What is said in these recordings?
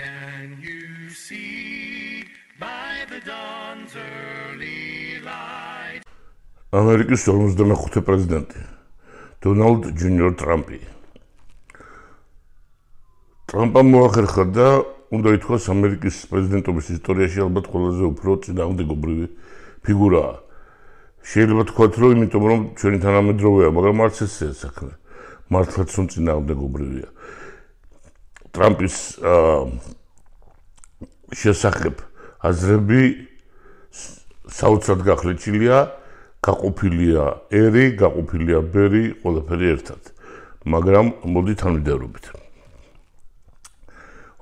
Can you see by the dawn's early light? ამერიკის 45 პრეზიდენტი დონალდ ჯუნიორ ტრამპი ტრამპმა მოახერხა და უნდა ითქვას ამერიკის პრეზიდენტობის ისტორიაში ალბათ ყველაზე უფრო წინააღმდეგობრივი ფიგურაა შეიძლება თქვათ რომ იმიტომ რომ ჩვენი თანამედროვეა მაგრამ არც ესეა საქმე მართლაც უნწინააღმდეგობრივია ტრამპის შესახებ აზრები საოცრად გახლეჩილია, გაყופილია ერი, გაყופილია ბერი, ყველაფერი ერთად. მაგრამ მოდი თანმიმდევრობით.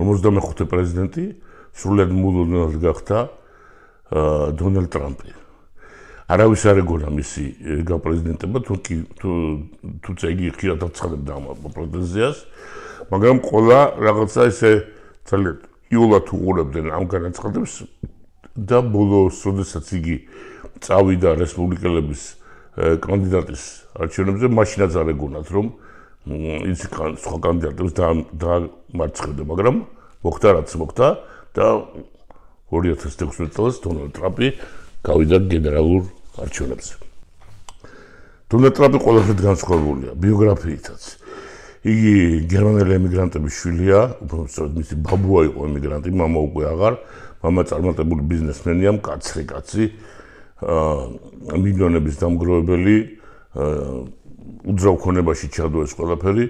55 პრეზიდენტი სრულად მულოდნელად გახდა დონალდ ტრამპი. არავის არ ეგონა მისი გაპრეზიდენტობა, თუ თუ თუ წეგი ხიათაცხადებდა ამ პრეზიდენციას. მაგრამ ყოლა რაღაცა ესე ძალიან იულათ უყურებდნენ ამ განაცხადებს და ბოლოს როდესაც იგი წავიდა რესპუბლიკელების კანდიდატის არჩევნებზე მაშინაც არეგონათ რომ ის სხვა კანდიდატებს და და მარცხდება მაგრამ მოხდა რაც მოხდა და 2016 წელს დონალდ ტრამპი გავიდა გენერალურ არჩევნებზე დონალდ ტრამპი ყველაზე განსხვავებულია ბიოგრაფიითაც იგი გერმანელი ემიგრანტების შვილია, უფრო სწორედ მისი ბაბუა იყო ემიგრანტი, мама უკვე აღარ, мама წარმატებული ბიზნესმენია, მკაცრი კაცი, აა მილიონების დამგროვებელი, აა უძრავ ქონებაში ჩადოეს ყველაფერი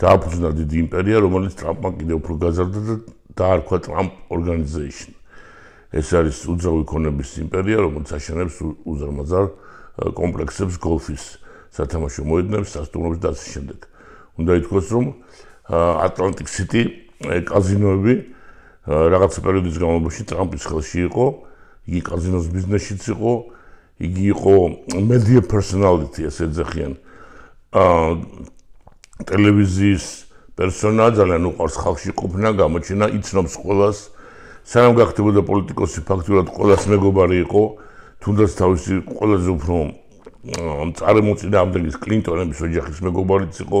და აფუძნა დიდი იმპერია, რომელიც ტრამპმა კიდევ უფრო გაზარდა და დაარქვა ტრამპ ორგანიზეიშენ. ეს არის უძრავ ქონების იმპერია, რომელიც აშენებს უზარმაზარ კომპლექსებს გოლფის სათამაშო მოედნებს, სასტუმროებს და ასე შემდეგ. უნდა ითქვას, რომ Atlantic City კაზინოები რაღაც პერიოდის განმავლობაში ტრამპის ხელში იყო, იგი კაზინოს ბიზნესშიც იყო, იგი იყო media personality, ასე ძახიან. აა ტელევიზიის პერსონა ძალიან უყვარს ხალხში ყოფნა, გამოჩენა, იცნობს ყველას. სანამ გახდებოდა პოლიტიკოსი, ფაქტურად ყველას მეგობარი იყო, თუნდაც თავისი ყველაზე უფრო მწარემოწინააღმდეგის კლინტონების ოჯახის მეგობარიც იყო.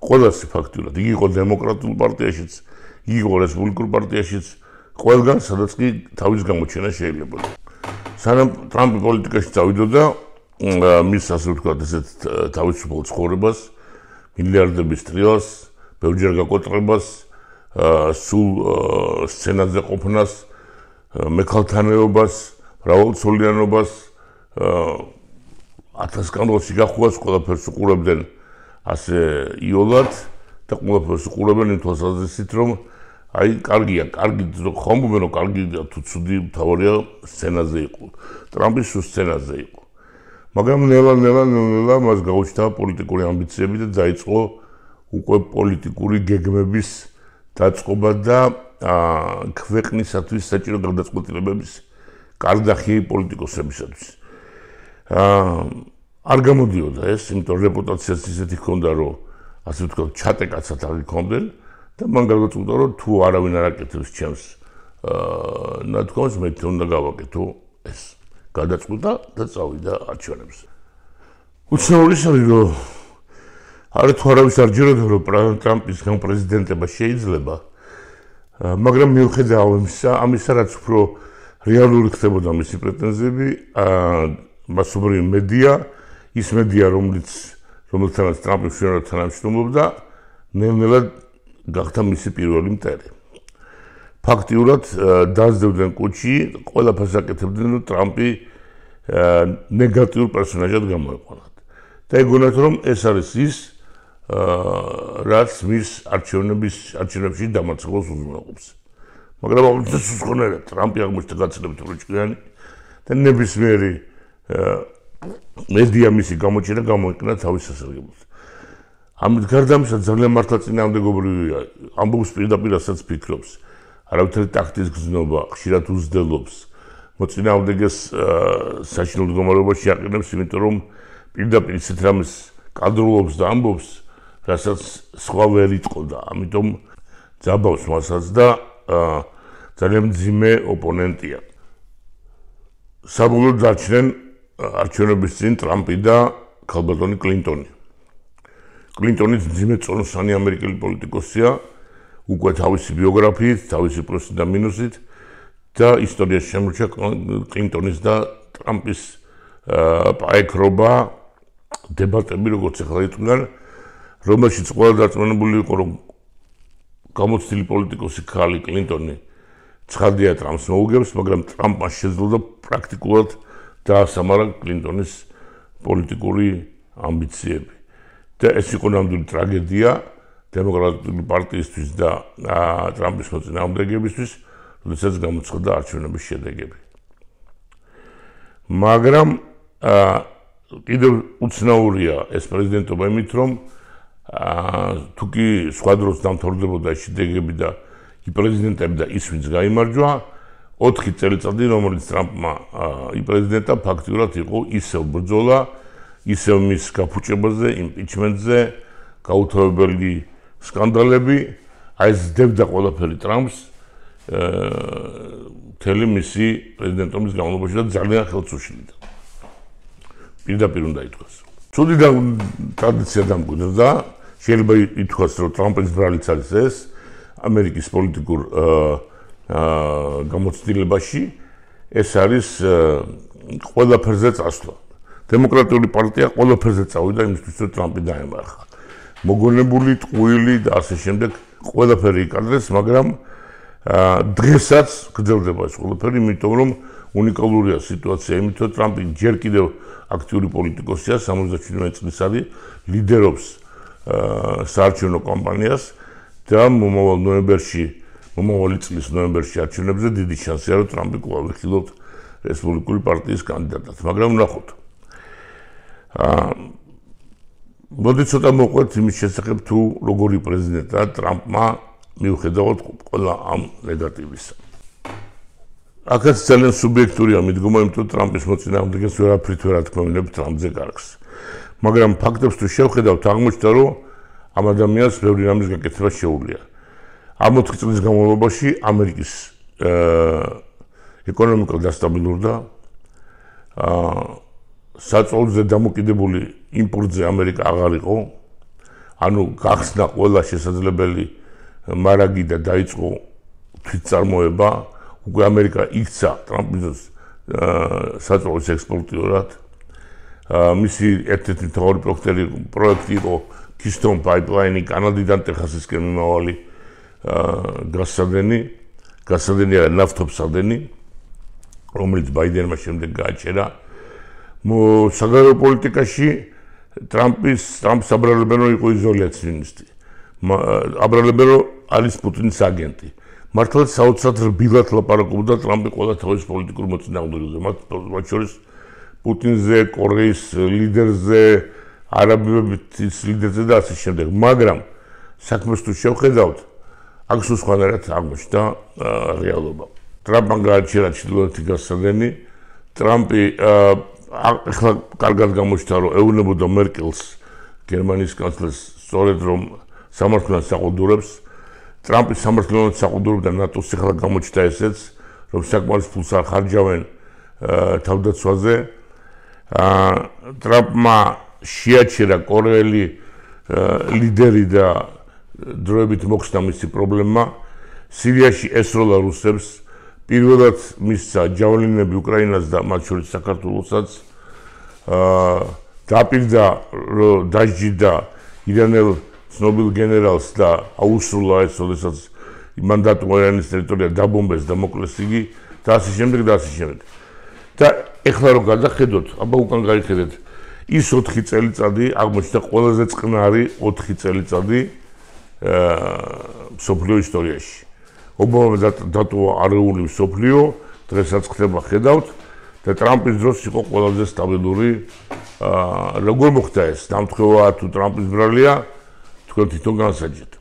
ყველაზე ფაქტიურად იგი იყო დემოკრატიულ პარტიაშიც, იგი იყო რესპუბლიკურ პარტიაშიც, ყველგან სადაც კი თავის გამოჩენა შეიძლება. სანამ ტრამპი პოლიტიკაში წავიდოდა, მის ასე ვთქვა ესეთ თავისუფალ ცხოვრებას, მილიარდების ტრილას, ბევრჯერ გაკოტრებას, სულ სცენაზე ყოფნას, მეკალთანეობას, მრავალწოლიანობას, ათასკანდოსი გახუას ყველაფერს უყურებდნენ. ასე იოლად და ყველაფერს უყურებენ იმ თვალსაზრისით რომ აი კარგია კარგი ხომბე რომ კარგი და თუ ცუდი თავარია სცენაზე იყო ტრამპის სუ სცენაზე იყო მაგრამ ნელა ნელა ნელა მას გაუჩნდა პოლიტიკური ამბიციები და დაიწყო უკვე პოლიტიკური გეგმების დაწყობა და ქვეყნისათვის საჭირო გადაწყვეტილებების კარდახი პოლიტიკოსებისათვის აა არ გამოდიოდა ეს, იმიტომ რეპუტაციაც ისეთი ჰქონდა, რომ ასე ვთქვათ, ჩატეკაცად არ იქონდნენ და მან გადაწყვიტა, რომ თუ არავინ არ აკეთებს ჩემს აა ნათქვამს, მე თვითონ და გავაკეთო ეს. გადაწყვიტა და წავიდა არჩევნებზე. უცნაური არის, რომ არ თუ არავის არ ჯეროდა, რომ პრეზიდენტის გან პრეზიდენტობა შეიძლება. მაგრამ მიუხედავად ამისა, ამისა რაც უფრო რეალური ხდებოდა მისი პრეტენზიები, აა მასობრივი მედია ის მედია, რომელიც რომელთანაც ტრამპი შეერთ თანამშრომლობდა, ნელ-ნელა გახდა მისი პირველი მტერი. ფაქტიურად დაძდებდნენ კუჩი, ყველაფერს აკეთებდნენ ტრამპი ნეგატიურ პერსონაჟად გამოიყენოთ. და ეგონათ რომ ეს არის ის რაც მის არჩევნების არჩევნებში დამარცხებას უზრუნველყოფს. მაგრამ აღმოჩნდა სხვა რამე, ტრამპი აღმოჩნდა გაცილებით უჩქიანი და ნებისმიერი მედია მისი გამოჩენა გამოიკნა თავის სასარგებლოდ. ამით გარდა ამისა ძალიან მართლა წინამდებობრივია. ამბობს პირდაპირასაც ფიქრობს. არავითარი ტაქტის გზნობა ხშირად უძდელობს. მოწინააღმდეგეს საშინო მდგომარეობაში აყენებს, იმიტომ რომ პირდაპირ ისეთ რამის კადრულობს და ამბობს, რასაც სხვა ვერ იტყოდა. ამიტომ ძაბავს მასაც და ძალიან ძიმე ოპონენტია. საბოლოო დარჩენ არჩევნების წინ ტრამპი და კალბატონი კლინტონი. კლინტონი ძიმე წონოსანი ამერიკელი პოლიტიკოსია, უკვე თავისი ბიოგრაფიით, თავისი პლუსით და მინუსით და ისტორიას შემოჭა კლინტონის და ტრამპის პაექრობა დებატები როგორც ახლა იყვნენ, რომელშიც ყველა დარწმუნებული იყო, რომ გამოცდილი პოლიტიკოსი ქალი კლინტონი ცხადია ტრამპს მოუგებს, მაგრამ ტრამპმა შეძლო და პრაქტიკულად და სამარა კლინტონის პოლიტიკური ამბიციები. და ეს იყო ნამდვილი ტრაგედია დემოკრატიული პარტიისთვის და ტრამპის მოწინააღმდეგეებისთვის, როდესაც გამოცხადდა არჩევნების შედეგები. მაგრამ აა კიდევ უცნაურია ეს პრეზიდენტობა იმით, რომ აა თუკი სხვა დროს დამთავრდებოდა შედეგები და კი პრეზიდენტები და ის ვინც გამოიმარჯვა, 4 წელიწადი, რომელიც ტრამპმა ი პრეზიდენტად ფაქტიურად იყო ისევ ბრძოლა, ისევ მის გაფუჭებაზე, იმპიჩმენტზე, გაუთავებელი სკანდალები, აი ეს დებდა ყველაფერი ტრამპს, აა თელი მისი პრეზიდენტობის განმავლობაში და ძალიან ხელს უშლიდა. პირდაპირ უნდა ითქვას. ცუდი და ტრადიცია დამკვიდრდა, შეიძლება ითქვას, რომ ტრამპის ბრალიც არის ეს ამერიკის პოლიტიკურ აა გამოცდილებაში ეს არის ყველაფერზე წასვლა. დემოკრატიული პარტია ყველაფერზე წავიდა იმისთვის, რომ ტრამპი დაემარხა. მოგონებული ტყუილი და ასე შემდეგ ყველაფერი იკარდეს, მაგრამ დღესაც გრძელდება ეს ყველაფერი, იმიტომ რომ უნიკალურია სიტუაცია, იმიტომ რომ ტრამპი ჯერ კიდევ აქტიური პოლიტიკოსია, 77 წელს არის ლიდერობს საარჩევნო კამპანიას და მომავალ ნოემბერში მომავალი წლის ნოემბერში არჩევნებზე დიდი შანსია რომ ტრამპი კვლავ ეხილოთ რესპუბლიკური პარტიის კანდიდატად. მაგრამ ნახოთ. აა მოდი ცოტა მოყვეთ იმის შესახებ თუ როგორი პრეზიდენტია ტრამპმა მიუხედავად ყველა ამ ნეგატივისა. აქაც ძალიან სუბიექტურია მიდგომა, იმით რომ ტრამპის მოწინააღმდეგეს ვერაფრით ვერ ათქმევინებს ტრამპზე კარგს. მაგრამ ფაქტებს თუ შევხედავთ, აღმოჩნდა რომ ამ ადამიანს ბევრი რამის გაკეთება შეუძლია. ამ 4 წლის განმავლობაში ამერიკის э, ეკონომიკა დასტაბილურდა. აა საწოლზე დამოკიდებული იმპორტზე ამერიკა აღარ იყო. ანუ გახსნა ყველა შესაძლებელი э, მარაგი და დაიწყო თვითწარმოება. უკვე ამერიკა იქცა ტრამპის აა э, საწოლის ექსპორტიორად. აა მისი ერთ-ერთი თორი პროექტი იყო Keystone Pipeline-ი კანადიდან ტექსასისკენ მიმავალი. გასავლენი გასავლენი არა ნავთობსავლენი რომელიც ბაიდენმა შემდეგ გააჭერა საგარეო პოლიტიკაში ტრამპის ტრამპს აბრალებენ რომ იყო იზოლაციის მინისტრი აბრალებენ რომ არის პუტინის აგენტი მართლა საოცრად რბილად ლაპარაკობდა ტრამპი ყველა თავის პოლიტიკურ მოწინააღმდეგეზე მათ შორის პუტინზე კორეის ლიდერზე არაბებთან ის ლიდერზე და ასე შემდეგ მაგრამ საქმეს თუ შევხედავთ აქ სულ სხვანაირად აღმოჩნდა რეალობა. ტრამპმა გააჩინა ჩრდილოეთი გასაგენი. ტრამპი ახლა კარგად გამოჩნდა, რომ ეუბნებოდა მერკელს, გერმანიის კანცლერს, სწორედ რომ სამართლიანად საყუდურებს. ტრამპი სამართლიანად საყუდურებდა ნატოს ახლა გამოჩნდა ესეც, რომ საკმარის ფულს არ ხარჯავენ თავდაცვაზე. ა ტრამპმა შეაჩერა კორეელი ლიდერი და დროებით მოხსნა მისი პრობლემა სირიაში ესროლა რუსებს პირველად მისცა ჯავლინები უკრაინას და მათ შორის საქართველოსაც აა დაპირდა დაჯიდა ირანელ ცნობილ გენერალს და აუსრულა ეს როდესაც მანდატ ყირანის ტერიტორია დაბომბეს და მოკლეს იგი და ასე შემდეგ და ასე შემდეგ და ეხლა რომ გადახედოთ აბა უკან გაიხედეთ ის 4 წელიწადი აღმოჩნდა ყველაზე წყნარი 4 წელიწადი სოფლიო ისტორიაში. ობამა დატოვა არეული სოფლიო, დღესაც ხდება ხედავთ და ტრამპის დროს იყო ყველაზე სტაბილური აა როგორ მოხდა ეს? დამთხევა თუ ტრამპის ბრალია? თქვენ თვითონ განსაჯეთ.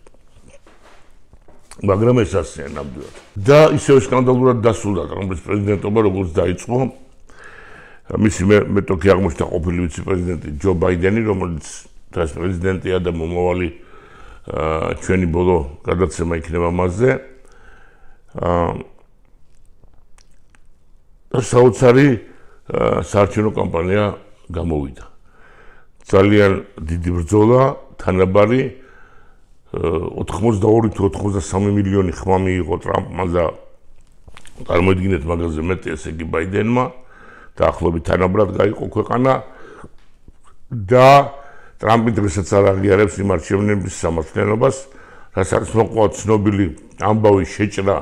მაგრამ ეს ასე ნამდვილად. და ისე სკანდალურად დასრულდა ტრამპის პრეზიდენტობა, როგორც დაიწყო. მისი მე მეტოქე აღმოჩნდა ყოფილი ვიცე-პრეზიდენტი ჯო ბაიდენი, რომელიც დღეს პრეზიდენტია და მომავალი აა ჩვენი ბოლო გადაცემა იქნება მასზე. აა საოცარი საარჩევნო კამპანია გამოვიდა. ძალიან დიდი ბრძოლა, თანაბარი 82-83 მილიონი ხმა მიიღო ტრამპმა და წარმოიდგინეთ მაგაზე მეტი ესე იგი ბაიდენმა და ახლობი თანაბრად გაიყო ქვეყანა და აა ტრამპი დღესაც არ აღიარებს იმ არჩევნების სამართლიანობას, რასაც მოყვა ცნობილი ამბავის შეჭრა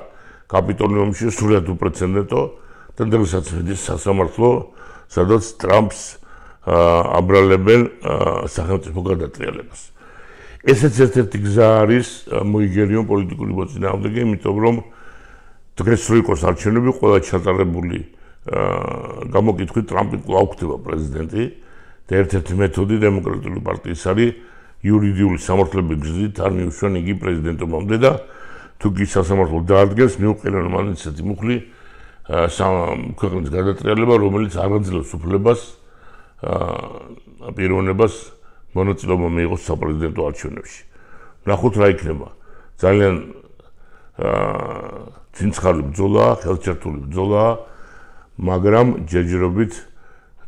კაპიტოლიუმში სრულად უპრეცედენტო და დღესაც მედის სასამართლო, სადაც ტრამპს აბრალებენ სახელმწიფო გადატრიალებას. ესეც ერთ-ერთი გზა არის მოიგერიონ პოლიტიკური მოწინააღმდეგე, იმიტომ რომ დღეს რო იყოს არჩევნები, ყველა ჩატარებული აა გამოკითხვით ტრამპი კვლავ ხდება პრეზიდენტი. და ერთ-ერთი მეთოდი დემოკრატიული პარტიის არის იურიდიული სამართლების გზით არ მიუშვან იგი პრეზიდენტობამდე და თუ კი სასამართლო დაადგენს მიუყენონ მაინც ეს იმუხლი ქვეყნის გადატრიალება რომელიც აღძლებს უფლებას აა პიროვნებას მონაწილეობა მიიღოს საპრეზიდენტო არჩევნებში. ნახოთ რა იქნება. ძალიან აა ძინცხარული ბრძოლაა, ხელჩართული ბრძოლაა, მაგრამ ჯერჯერობით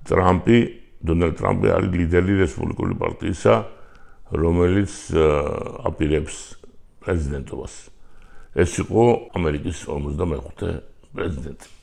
ტრამპი დონალდ ტრამპი არის ლიდერი რესპუბლიკური პარტიისა, რომელიც აპირებს პრეზიდენტობას. ეს იყო ამერიკის 55 პრეზიდენტი.